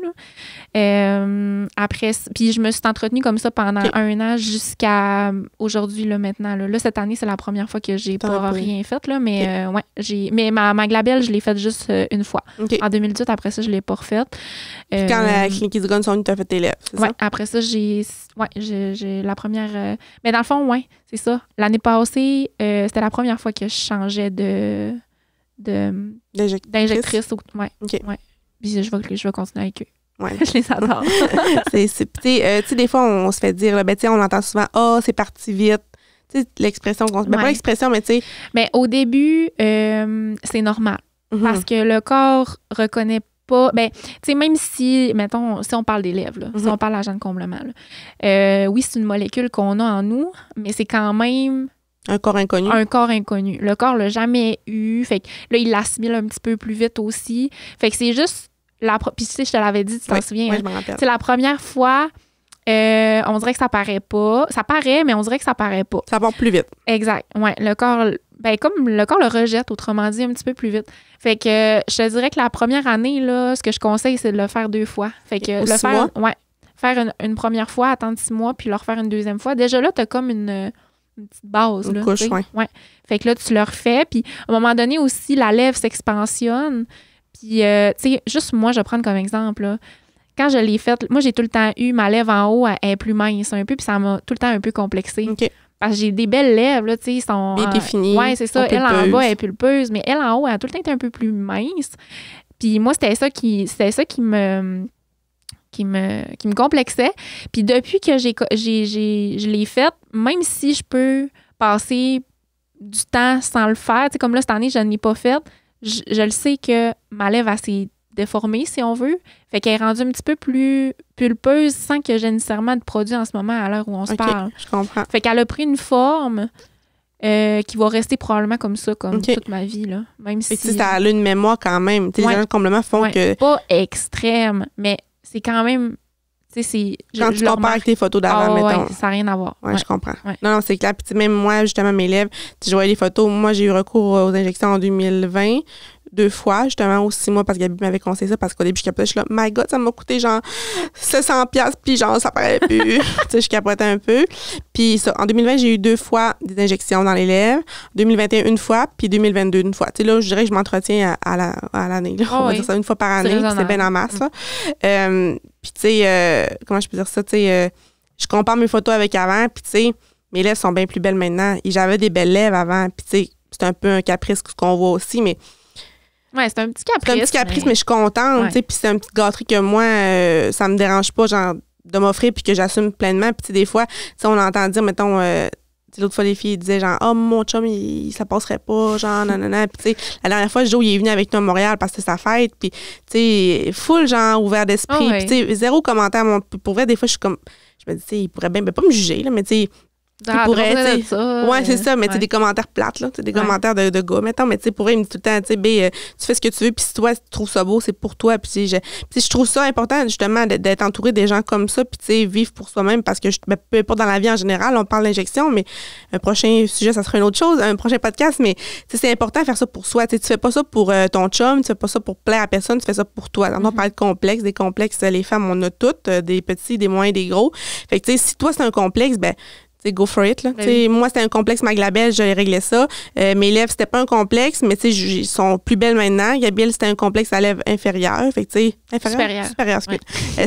B: Euh, après, puis je me suis entretenue comme ça pendant un an jusqu'à aujourd'hui, là, maintenant. Là, cette année, c'est la première fois que j'ai pas rien fait, là, mais j'ai. Mais ma, ma glabelle, je l'ai faite juste une fois. En 2018, après ça, je l'ai pas refaite. quand la clinique
A: du sonne tu as fait tes lèvres, ouais,
B: après ça, j'ai. Ouais, j'ai la première. Mais dans le fond, oui, c'est ça. L'année passée, c'était la première fois que je changeais de d'injectrice. De, ouais, okay. ouais. je vais, je vais continuer avec eux. Ouais.
A: je les adore. c'est, tu sais, euh, des fois, on, se fait dire, là, ben, on entend souvent, oh, c'est parti vite. Tu sais, l'expression, ben, pas l'expression, mais tu sais. Mais au début, euh,
B: c'est normal. Mhm. Parce que le corps reconnaît pas. Ben, tu sais, même si, mettons, si on parle des lèvres, si mhm. on parle la de comblement, euh, oui, c'est une molécule qu'on a en nous, mais c'est quand même
A: un corps inconnu. Un
B: corps inconnu. Le corps l'a jamais eu. Fait que là, il l'assimile un petit peu plus vite aussi. Fait que c'est juste. La Puis tu sais, je te l'avais dit, tu t'en souviens. Oui, hein. je me rappelle. C'est la première fois. Euh, on dirait que ça paraît pas. Ça paraît, mais on dirait que ça paraît pas. Ça va plus vite. Exact. Ouais, le corps, ben comme le corps le rejette, autrement dit, un petit peu plus vite. Fait que je te dirais que la première année là, ce que je conseille, c'est de le faire deux fois. Fait que le faire, ouais, faire une, première fois, attendre six mois, puis le refaire une deuxième fois. Déjà là, tu as comme une une petite base. Une là, couche, ouais. Fait que là, tu le refais. Puis à un moment donné aussi, la lèvre s'expansionne. Puis, euh, tu sais, juste moi, je vais prendre comme exemple. Quand je l'ai faite, moi, j'ai tout le temps eu ma lèvre en haut, elle est plus mince un peu, puis ça m'a tout le temps un peu complexée. Parce que j'ai des belles lèvres, là, tu sais, sont. Bien définies. Ouais, c'est ça. Elle en bas, elle est pulpeuse, mais elle en haut, elle a tout le temps été un peu plus mince. Puis moi, c'était ça qui, c'était ça qui me. Qui me, qui me complexait. Puis depuis que j'ai, j'ai, je l'ai faite, même si je peux passer du temps sans le faire, comme là, cette année, je ne l'ai pas fait, je, le sais que ma lèvre, a s'est déformée, si on veut. Fait qu'elle est rendue un petit peu plus pulpeuse sans que j'ai nécessairement de produit en ce moment à l'heure où on se parle. Je comprends. Fait qu'elle a pris une forme. Euh, qui va rester probablement comme ça, comme toute ma vie. Là. Même si. c'est.
A: une mémoire quand même. Ouais. Les font que.
B: Pas extrême, mais c'est quand même c'est. Quand tu compares avec tes photos d'avant, ah ça n'a rien à voir. je
A: comprends. Non, non, c'est clair. Puis, même moi, justement, mes élèves, je voyais les photos. Moi, j'ai eu recours aux injections en 2020 deux fois, justement, aussi, moi, parce que Gabi m'avait conseillé ça, parce qu'au début, je capotais, je suis là, my God, ça m'a coûté genre 700$, puis genre, ça paraît plus. tu sais, je capotais un peu. Puis ça, en 2020, j'ai eu deux fois des injections dans les lèvres, 2021 une fois, puis 2022 une fois. Tu sais, là, je dirais que je m'entretiens à, à l'année, oh on va dire ça une fois par année, c'est bien en masse, mm. euh, puis tu sais, euh, comment je peux dire ça, tu sais, euh, je compare mes photos avec avant, puis tu sais, mes lèvres sont bien plus belles maintenant. Et j'avais des belles lèvres avant, puis tu sais, c'est un peu un caprice qu'on voit aussi, mais Ouais, c'est un petit caprice. C'est un petit caprice, mais, je suis contente. Puis c'est un petit gâterie que moi, ça euh, ça me dérange pas genre de m'offrir puis que j'assume pleinement. Puis des fois, on entend dire, mettons, euh, l'autre fois, les filles disaient genre, oh, mon chum, il, ça passerait pas, genre, nanana. Puis, tu sais, la dernière fois, Joe, il est venu avec nous à Montréal parce que c'est sa fête. Puis, tu sais, full, genre, ouvert d'esprit. Oh, puis, tu sais, zéro commentaire. Mon, pour vrai, des fois, je suis comme, je me dis, tu sais, il pourrait bien, ben, pas me juger, là, mais tu sais, ah, ça, ouais, c'est euh, ça, mais ouais. des commentaires plates, là, des commentaires de, de gars, mettons, mais tu sais, pour il me dit tout le temps, tu sais, euh, tu fais ce que tu veux, puis si toi, tu trouves ça beau, c'est pour toi, puis je, je trouve ça important, justement, d'être entouré des gens comme ça, puis tu sais, vivre pour soi-même, parce que, je, ben, pas dans la vie en général, on parle d'injection, mais un prochain sujet, ça sera une autre chose, un prochain podcast, mais c'est important de faire ça pour soi, tu tu fais pas ça pour euh, ton chum, tu fais pas ça pour plaire à personne, tu fais ça pour toi. alors On mm-hmm. parle de complexe, des complexes, les femmes, on a toutes, des petits, des moyens, des gros. Fait que, tu si toi, c'est un complexe, ben, c'est go for it. Ben moi, c'était un complexe maglabelle, j'ai réglé ça. Euh, mes lèvres, c'était pas un complexe, mais ils sont plus belles maintenant. Gabrielle, c'était un complexe à lèvres inférieures. Fait que, inférieure, supérieure.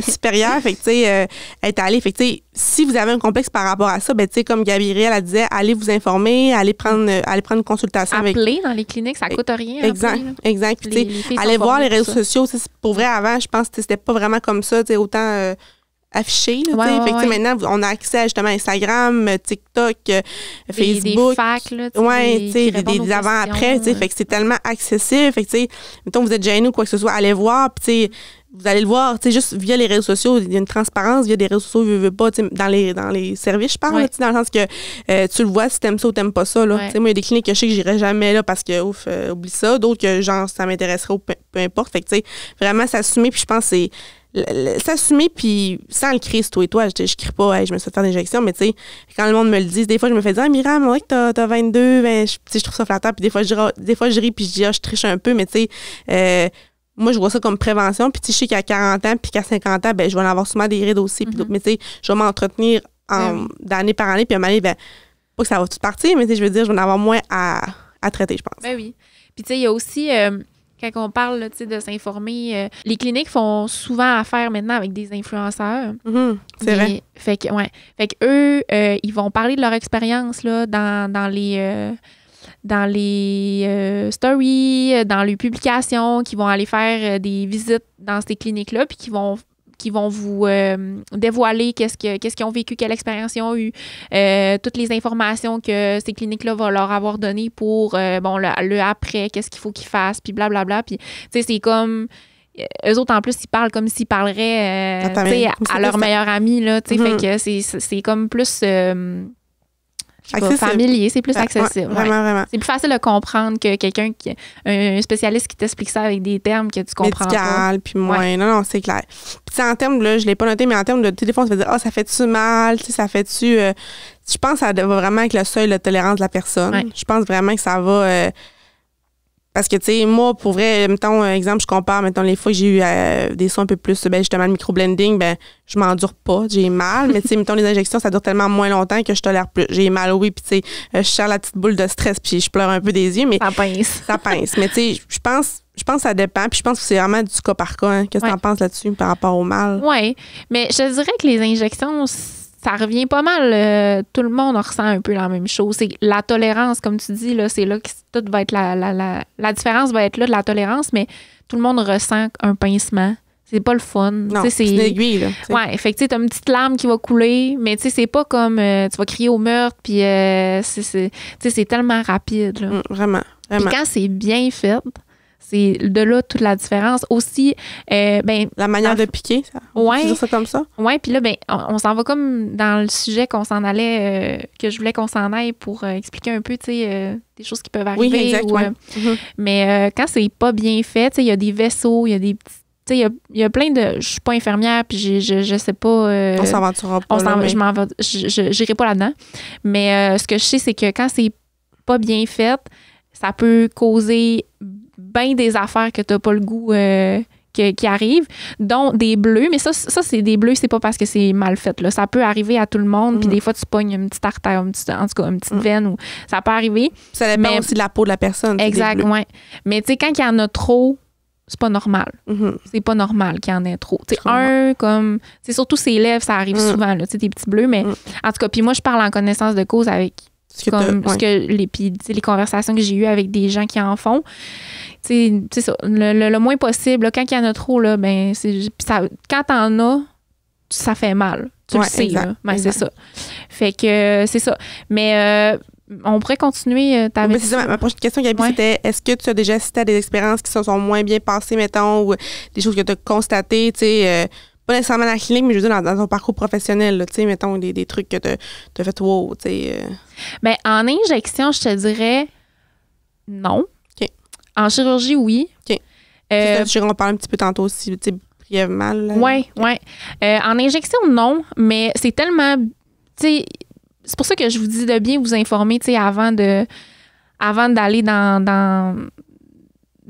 A: Supérieure, euh, fait que, est euh, allée. Fait si vous avez un complexe par rapport à ça, ben, comme Gabrielle, elle disait, allez vous informer, allez prendre, allez prendre une consultation. avec dans
B: les cliniques, ça coûte rien. Exact,
A: exact. allez voir les réseaux sociaux. Pour vrai, avant, je pense que c'était pas vraiment comme ça, tu sais, autant affiché. Là, fait que, Maintenant, on a accès à justement Instagram, euh, TikTok, euh, Facebook. Des là, ouais, des, des, des avant-après. Fait que euh, c'est tellement accessible. Fait que, mettons, vous êtes gêné ou quoi que ce soit, allez voir. Puis, vous allez le voir, tu sais, juste via les réseaux sociaux, il y a une transparence via des réseaux sociaux, je veux pas, dans les, dans les services, je parle, dans le sens que tu le vois si t'aimes ça ou t'aimes pas ça, là. moi, il y a des cliniques que je sais que j'irai jamais, là, parce que, ouf, oublie ça. D'autres que, genre, ça m'intéresserait ou peu, importe. Fait tu sais, vraiment s'assumer, puis je pense que c'est s'assumer puis sans le crier c'est toi et toi je, ne crie pas je me suis fait faire l'injection mais tu sais quand le monde me le dit des fois je me fais dire ah, Miriam ouais t'as 22 ben, je, trouve ça flatteur puis des fois je des fois je ris puis je dis ah, je triche un peu mais tu sais euh, moi, je vois ça comme prévention. Puis, tu sais, qu'à 40 ans, puis qu'à 50 ans, ben, je vais en avoir souvent des rides aussi. Mm-hmm. mais tu sais, je vais m'entretenir d'année par année. Puis, à un moment donné, ben, pas que ça va tout partir, mais tu sais, je veux dire, je vais en avoir moins à, traiter, je pense.
B: Ben oui. Puis, tu sais, il y a aussi. Euh, quand on parle de s'informer, euh, les cliniques font souvent affaire maintenant avec des influenceurs. Mm-hmm. c'est vrai. Fait que, ouais. Fait que eux, euh, ils vont parler de leur expérience dans, dans les. Euh, dans les stories, dans les publications, qui vont aller faire des visites dans ces cliniques-là, puis qui vont qui vont vous euh, dévoiler qu'est-ce qu'ils ce ont vécu, quelle expérience ils ont eu, euh, toutes les informations que ces cliniques-là vont leur avoir données pour euh, bon, le, après, qu'est-ce qu'il faut qu'ils fassent, puis blablabla. Puis, tu sais, c'est comme eux autres, en plus, ils parlent comme s'ils parleraient à, leur meilleur ami. Là, Tu Fait mm-hmm. que c'est comme plus familier, c'est plus accessible. C'est plus facile de comprendre que quelqu'un, qui, un spécialiste qui t'explique ça avec des termes que tu comprends Médical, pas. puis moins.
A: Non, non, c'est clair. Puis en termes, là, je l'ai pas noté, mais en termes de téléphone, ça fait dire, ah, oh, ça fait-tu mal, tu sais, ça fait-tu. Euh, je pense que ça va vraiment avec le seuil de tolérance de la personne. Je pense vraiment que ça va. Euh, parce que, tu sais, moi, pour vrai, mettons, euh, exemple, je compare, mettons, les fois que j'ai eu euh, des soins un peu plus, ben, justement, le microblending, ben, je m'endure pas, j'ai mal. Mais, tu sais, mettons, les injections, ça dure tellement moins longtemps que je tolère plus. J'ai mal, oui, puis, tu sais, euh, je sers la petite boule de stress, puis je pleure un peu des yeux, mais. Ça pince. Ça pince. mais, tu sais, je pense, je pense que ça dépend. Puis je pense que c'est vraiment du cas par cas. Hein. Qu'est-ce que t'en penses là-dessus par rapport au mal?
B: Oui. Mais je dirais que les injections, ça revient pas mal. Euh, tout le monde ressent un peu la même chose. C'est la tolérance, comme tu dis, là, c'est là que tout va être la, différence va être là de la tolérance, mais tout le monde ressent un pincement. C'est pas le fun. Non, c'est une aiguille. Là, ouais, fait que t'as une petite lame qui va couler, mais tu sais, c'est pas comme euh, tu vas crier au meurtre, puis euh, c'est tellement rapide. Mm, vraiment, vraiment. Puis quand c'est bien fait, c'est de là toute la différence. Aussi, euh, ben, la manière de piquer, ça. Ouais, dire ça comme ça. Oui, puis là, ben, on, s'en va comme dans le sujet qu'on s'en allait, euh, que je voulais qu'on s'en aille pour euh, expliquer un peu, tu sais, des choses qui peuvent arriver. Mm-hmm. Mais quand c'est pas bien fait, tu sais, il y a des vaisseaux, il y a des petits il y a, y a, plein de. Je suis pas infirmière, puis je, je, sais pas. on s'aventurera pas. Je pas là-dedans. Mais ce que je sais, c'est que quand c'est pas bien fait, ça peut causer bien des affaires que tu n'as pas le goût. Euh, qui arrivent, dont des bleus. Mais ça, ça c'est des bleus, c'est pas parce que c'est mal fait. Là. Ça peut arriver à tout le monde. Puis mm-hmm. des fois, tu pognes une petite artère, une petite, en tout cas, une petite mm. veine. ça peut arriver. Ça dépend aussi de la peau de la personne. Exact, oui. Mais tu sais, quand il y en a trop, c'est pas normal. Mm-hmm. C'est pas normal qu'il y en ait trop. un, comme. C'est surtout ses lèvres, ça arrive mm. souvent, là, des petits bleus. Mais mm. en tout cas, puis moi, je parle en connaissance de cause avec comme que les, puis, les conversations que j'ai eues avec des gens qui en font. T'sais, ça, le, moins possible, quand il y en a trop, là, ben, ça, quand t'en as, ça fait mal. Tu le sais, ben, c'est ça. Fait que c'est ça.
A: Mais euh, on pourrait continuer. Euh, ta C'est ça, ma, prochaine question, qui ouais. c'était est-ce que tu as déjà cité à des expériences qui se sont moins bien passées, mettons, ou des choses que tu as constatées, tu sais, euh, nécessairement dans la mais je veux dire, dans, ton parcours professionnel, tu sais, mettons, des, trucs que tu as fait, wow, tu sais. Euh. Ben, en injection, je te dirais non. OK. – En
B: chirurgie, oui. OK. Euh, on parle un petit peu tantôt aussi, tu sais, brièvement. Oui, oui. Euh, en injection, non, mais c'est tellement. Tu sais, c'est pour ça que je vous dis de bien vous informer, tu sais, avant de avant d'aller dans,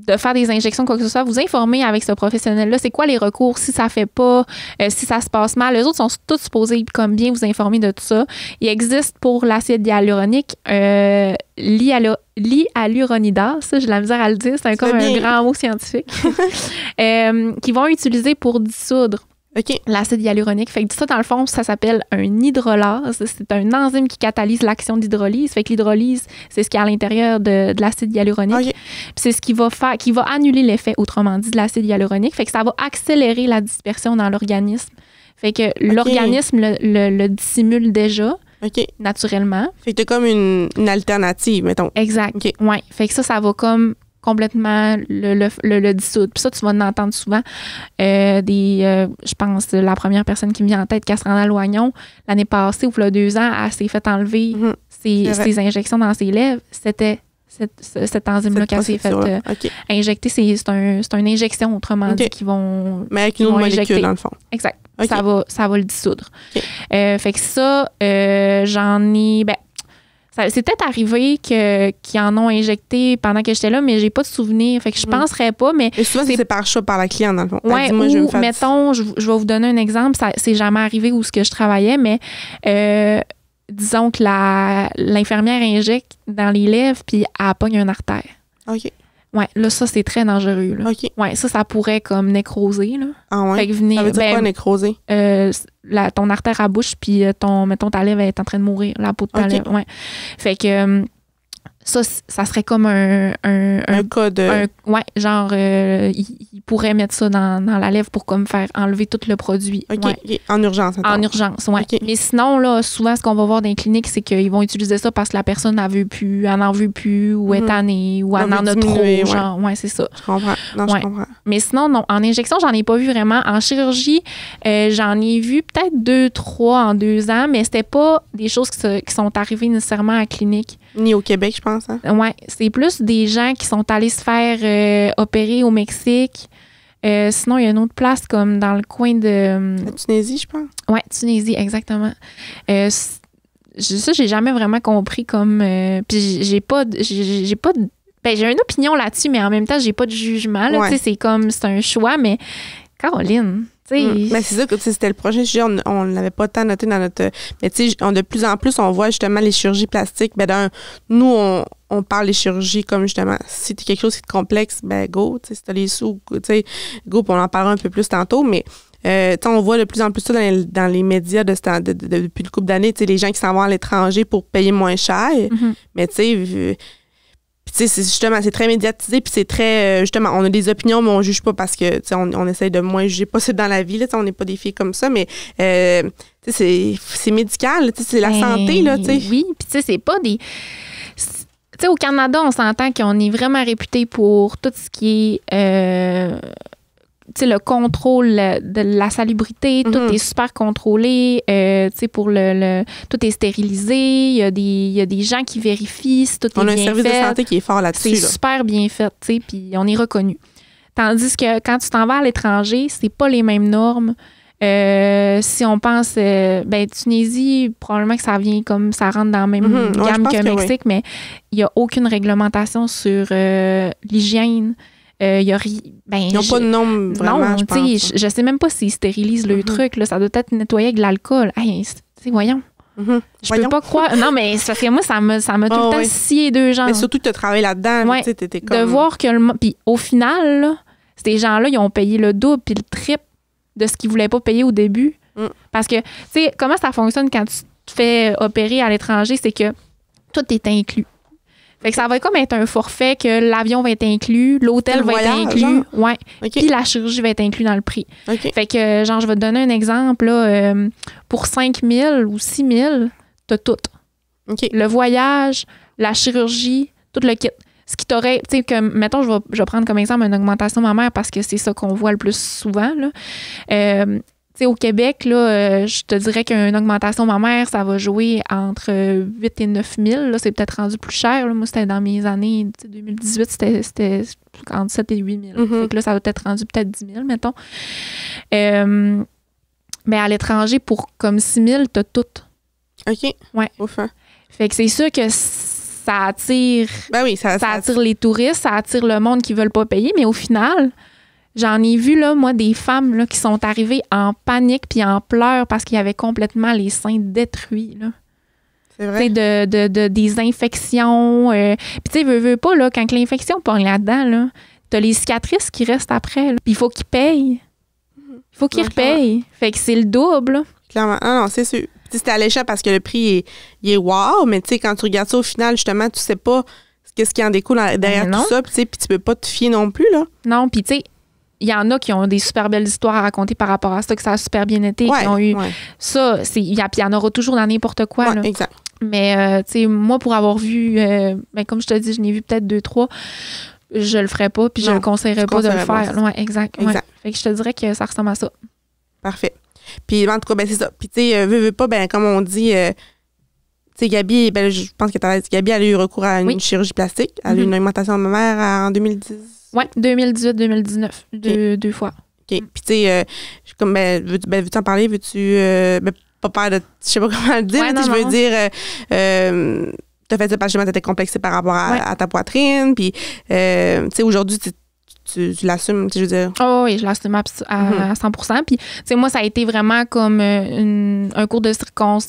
B: de faire des injections, quoi que ce soit, vous informer avec ce professionnel-là, c'est quoi les recours, si ça fait pas, euh, si ça se passe mal. Les autres sont tous supposés comme bien vous informer de tout ça. Il existe pour l'acide hyaluronique euh, l'hyaluronidase, j'ai la misère à le dire, c'est comme un grand mot scientifique, euh, qu'ils vont utiliser pour dissoudre OK. L'acide hyaluronique. Fait que ça, dans le fond, ça s'appelle un hydrolase. C'est un enzyme qui catalyse l'action d'hydrolyse. Fait que l'hydrolyse, c'est ce qui est à l'intérieur de, l'acide hyaluronique. c'est ce qui va faire, qui va annuler l'effet, autrement dit, de l'acide hyaluronique. Fait que ça va accélérer la dispersion dans l'organisme. Fait que l'organisme le, le, dissimule déjà. Okay. Naturellement. Fait
A: que comme une, alternative, mettons.
B: Exact. Ouais. Fait que ça, ça va comme complètement le, le, le, dissoudre. Puis ça, tu vas en entendre souvent. Euh, des, euh, je pense, la première personne qui me vient en tête, Cassandra Loignon, l'année passée, ou il deux ans, elle s'est fait enlever mhm. ses, injections dans ses lèvres. C'était cette, enzyme-là qu'elle s'est fait euh, injecter. C'est une injection, autrement dit, qu'ils vont. Mais avec une molécule, injecter. dans le fond. Exact. Ça, va, ça va le dissoudre. fait que ça, j'en ai. Ben, c'est peut-être arrivé que qu'ils en ont injecté pendant que j'étais là, mais j'ai pas de souvenir.
A: Fait que je ne mm. penserais pas, mais. Et souvent, c'est par choix par la cliente, dans le fond. Ouais, je
B: mettons, je, vais vous donner un exemple. Ça, c'est jamais arrivé où ce que je travaillais, mais euh, disons que la l'infirmière injecte dans les lèvres puis elle pogne un artère. OK. Ouais, là, ça, c'est très dangereux. Là. OK. Ouais, ça, ça pourrait comme nécroser. Là. Ah ouais? Fait ça veut dire ben, quoi, nécroser? Euh, la, ton artère à bouche, puis euh, ton, mettons, ta lèvre est en train de mourir, la peau de ta lèvre. Ouais. Fait que... Euh, ça, ça serait comme un. Un, un, code. genre, euh, ils pourraient mettre ça dans, la lèvre pour comme faire enlever tout le produit. OK. En urgence. En urgence, oui. Mais sinon, là, souvent, ce qu'on va voir dans les cliniques, c'est qu'ils vont utiliser ça parce que la personne n'en veut plus, elle n'en veut plus, ou est mhm. année, ou elle en a trop. Genre, ouais, c'est ça. Je comprends. je comprends. Mais sinon, non. En injection, j'en ai pas vu vraiment. En chirurgie, euh, j'en ai vu peut-être deux, trois en deux ans, mais c'était pas des choses qui, qui sont arrivées nécessairement à la clinique. Ni au Québec, je pense Hein? c'est plus des gens qui sont allés se faire euh, opérer au Mexique. Euh, sinon, il y a une autre place comme dans le coin de. Euh, La Tunisie, je pense. Oui, Tunisie, exactement. Euh, ça, j'ai jamais vraiment compris comme. puis j'ai pas. J'ai pas ben, j'ai une opinion là-dessus, mais en même temps, j'ai pas de jugement. C'est comme, c'est un choix, mais Caroline, mais c'est ça
A: que c'était le projet sujet, on ne l'avait pas tant noté dans notre. Mais tu sais, de plus en plus, on voit justement les chirurgies plastiques. Ben, nous, on, parle des chirurgies comme justement, si c'est quelque chose qui est complexe, ben go, tu as les sous, tu sais, go, on en parlera un peu plus tantôt, mais. Euh, on voit de plus en plus ça dans les, médias de, depuis le couple d'années, les gens qui s'en vont à l'étranger pour payer moins cher. Mm-hmm. Mais tu sais, tu sais, c'est justement, c'est très médiatisé, puis c'est très, euh, justement, on a des opinions, mais on juge pas parce que, tu on, essaye de moins juger pas c'est dans la vie, là, on n'est pas des filles comme ça, mais euh, c'est médical, tu sais, c'est la ben santé, là, tu sais. Oui, puis
B: tu sais, c'est pas des... Tu sais, au Canada, on s'entend qu'on est vraiment réputé pour tout ce qui est... Euh, le contrôle euh, de la salubrité, tout mhm. est super contrôlé, euh, pour le, tout est stérilisé, il y, a des, gens qui vérifient tout est bien On a un service de santé qui est fort là-dessus. C'est super bien fait, puis on est reconnu. Tandis que quand tu t'en vas à l'étranger, c'est pas les mêmes normes. Euh, si on pense, à ben, Tunisie, probablement que ça vient comme ça rentre dans la même mhm. gamme que, le Mexique, mais il n'y a aucune réglementation sur l'hygiène. Euh, y ben, Ils n'ont pas de nom vraiment, non, je Je, ne sais même pas s'ils stérilisent le mm-hmm. truc. Là, ça doit être nettoyé avec de l'alcool. Hey, voyons. Mm-hmm. Je peux pas croire. Non, mais ça fait moi, ça
A: me, ça me tout le oh, temps scié deux gens. Mais surtout que tu as travaillé là-dedans. De voir
B: que Puis au final, ces gens-là, ils ont payé le double puis le triple de ce qu'ils voulaient pas payer au début. Mm. Parce que, tu sais, comment ça fonctionne quand tu te fais opérer à l'étranger, c'est que tout est inclus. Fait ça va être comme être un forfait que l'avion va être inclus, l'hôtel va être inclus, ouais. Puis la chirurgie va être inclus dans le prix. Fait que genre je vais te donner un exemple euh, pour 5 000 ou 6 000, as tout. Le voyage, la chirurgie, tout le kit ce qui t'aurait, tu que, mettons, je vais, je prendre comme exemple une augmentation mammaire parce que c'est ça qu'on voit le plus souvent, là. Euh, au Québec, euh, je te dirais qu'une augmentation mammaire, ça va jouer entre 8 euh, et 9 000. Là, c'est peut-être rendu plus cher. Moi, c'était dans mes années 2018, c'était, entre 7 et 8 000. Mm-hmm. fait que là, ça va peut-être rendu peut-être 10 000, mettons. Euh, mais à l'étranger, pour comme 6 000, t'as tout. OK. Ouais. Fait que c'est sûr que ça attire, ben oui, ça, attire les touristes, ça attire le monde qui ne veulent pas payer, mais au final, J'en ai vu, là, moi, des femmes là, qui sont arrivées en panique puis en pleurs parce qu'il y avait complètement les seins détruits. Là. C'est vrai. De, de, des infections. Euh, puis, tu sais, veux, pas, là, quand l'infection pogne là-dedans, là,
A: t'as les cicatrices qui restent après. Là. Puis, il faut qu'ils payent. Il faut qu'ils repayent. Fait que c'est le double. Clairement. Ah non, c'est sûr. à l'échelle parce que le prix est, il est wow, mais tu sais, quand tu regardes ça au final, justement, tu sais pas qu'est-ce qui en découle derrière ben tout ça, puis tu peux pas te fier non plus, là. Non, puis tu sais, il y en a qui ont des super belles histoires à raconter par rapport à ça, que ça a super
B: bien été, qui ont eu ça. Il y, en aura toujours dans n'importe quoi. Mais, euh, moi, pour avoir vu, euh, ben, comme je te dis, je n'ai vu peut-être deux, trois, je le ferais pas, puis je le conseillerais pas de le faire. exact. exact. Fait que je te dirais que ça ressemble à ça. Parfait.
A: Puis, en tout cas, ben, c'est ça. Puis, tu sais, euh, veux, veux pas, ben, comme on dit, tu sais, Gabi, ben, je pense que tu Gabi, a eu recours à une chirurgie plastique, elle a eu une -hmm. une augmentation mère en 2010. Oui, 2018-2019, deux, deux, fois. OK. Puis, tu sais, euh, comme, ben, ben, veux-tu en parler? Veux-tu. Euh, ben, pas peur de. Je sais pas comment le dire, mais je veux dire. Euh, euh, t'as tu as fait ça parce que tu étais complexée par rapport à, à ta poitrine. Puis, tu sais, aujourd'hui, tu tu, l'assumes, je veux dire. Oh, oui, je l'assume à, 100 mhm. Puis, tu moi, ça a été
B: vraiment comme euh, un, cours de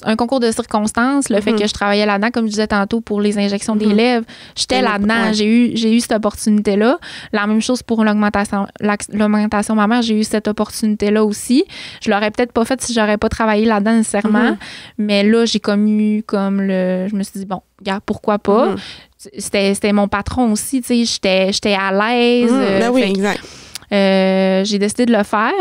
B: un concours de circonstances, le fait mhm. que je travaillais là-dedans, comme je disais tantôt, pour les injections des mhm. lèvres. J'étais là-dedans, j'ai eu, eu cette opportunité-là. La même chose pour l'augmentation, l'augmentation mère j'ai eu cette opportunité-là aussi. Je l'aurais peut-être pas faite si j'aurais pas travaillé là-dedans nécessairement, mais là, j'ai commis comme le. Je me suis dit, bon, regarde, pourquoi pas? c'était mon patron aussi, tu sais, j'étais à l'aise. Mm, ben euh, oui, exact. Euh, j'ai décidé de le faire.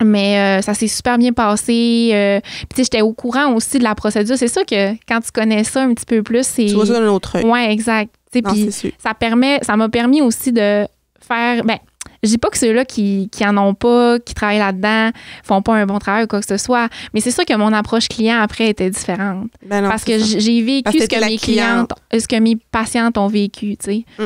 B: Mais euh, ça s'est super bien passé. tu puis j'étais au courant aussi de la procédure. C'est sûr que quand tu connais ça un petit peu plus, c'est. Tu vois ça autre exact. Puis ça permet, ça m'a permis aussi de faire. Ben, je dis pas que ceux-là qui, qui en ont pas, qui travaillent là-dedans, font pas un bon travail ou quoi que ce soit, mais c'est sûr que mon approche client après était différente. Ben parce que j'ai vécu ce que mes clientes, ce que mes patientes ont vécu, tu sais, mm.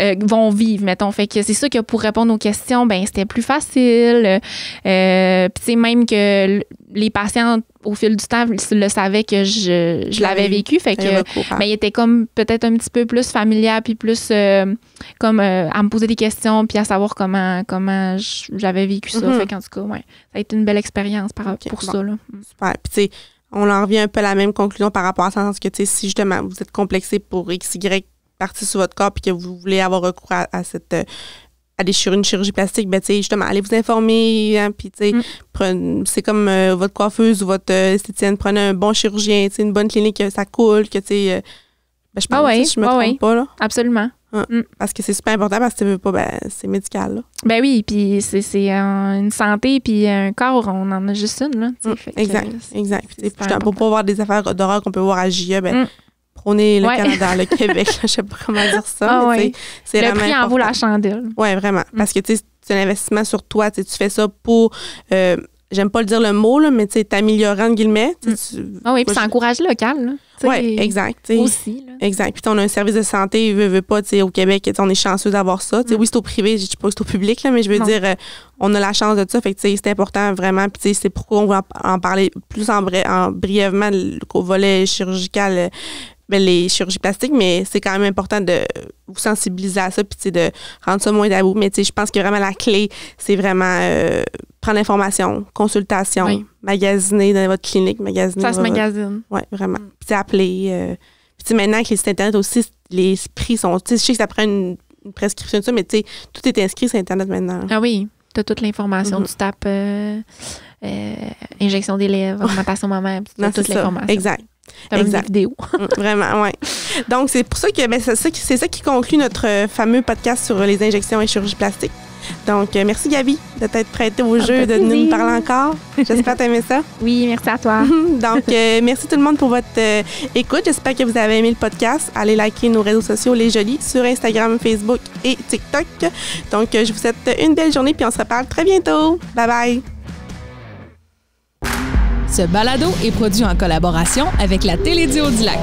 B: euh, vont vivre, mettons. Fait que c'est sûr que pour répondre aux questions, ben c'était plus facile. Euh, puis, tu même que les patients, au fil du temps, le savaient que je, l'avais vécu. Fait que, mais ben, ils étaient comme peut-être un petit peu plus familiers, puis plus euh, comme euh, à me poser des questions, puis à savoir comment, comment j'avais vécu ça. Mm-hmm. tout cas, ça a été une belle expérience
A: par, rapport pour ça. Super. Puis, tu on en revient un peu à la même conclusion par rapport à ça, parce que, tu sais, si justement vous êtes complexé pour X, Y partie sur votre corps puis que vous voulez avoir recours à cette euh, aller une chirurgie plastique, ben, justement, allez vous informer. Hein, tu mm. c'est comme euh, votre coiffeuse ou votre euh, esthéticienne, prenez un bon chirurgien, tu sais, une bonne clinique, ça coule, que, tu sais, euh, ben, je ah pense que je me trompe pas. Là. Absolument. Ah, mm. Parce que c'est super important parce que pas, ben, c'est médical. Là.
B: Ben oui, puis c'est une santé, puis un corps, on en a juste une. Là, mm, Exact,
A: exact. Puis, pour pas voir des affaires d'horreur qu'on peut voir à JIA, e, ben, prôner le Canada, le Québec, je sais pas comment dire ça. Ah c'est Le prix en vaut la chandelle. Oui, vraiment. Mm. Parce que c'est un investissement sur toi. Tu fais ça pour. Euh, j'aime pas le dire le mot, là, mais tu améliorant entre guillemets. Mm. Ah oui, puis ça encourage le local. Oui, exact. Aussi. Exact. Puis on a un service de santé, veut, veut pas, au Québec, on est chanceux d'avoir ça. Mm. Oui, c'est au privé, je ne dis pas c'est au public, mais je veux dire, euh, on a la chance de ça. Fait c'est important vraiment. Puis c'est pourquoi on va en parler plus en, brièvement au volet chirurgical. Euh, ben, les chirurgies plastiques, mais c'est quand même important de vous sensibiliser à ça, puis de rendre ça moins tabou. Mais je pense que vraiment la clé, c'est vraiment euh, prendre l'information, consultation, magasiner dans votre clinique, magasiner. Ça se magazine. Oui, vraiment. Mm. Puis appeler. Euh, maintenant, avec les sites Internet aussi, les prix sont. Je sais que ça prend une, prescription, de ça, mais tout est inscrit sur Internet maintenant. Ah oui, mm-hmm. euh, tu as toute l'information. Tu tapes.
B: injection des lèvres, augmentation mammaire, toute l'information. Exact
A: exactement mm, Vraiment, oui. Donc, c'est pour ça que ben, c'est ça, qui conclut notre euh, fameux podcast sur les injections et chirurgie plastique. Donc, euh, merci Gaby, de t'être prêtée au jeu, de nous parler encore. J'espère que tu aimé ça. Oui, merci à toi. Donc, euh, merci tout le monde pour votre écoute. J'espère que vous avez aimé le podcast. Allez liker nos réseaux sociaux, les jolis, sur Instagram, Facebook et TikTok. Donc, je vous souhaite une belle journée puis on se reparle très bientôt. Bye bye. Ce balado est produit en collaboration avec la Télédio du Lac.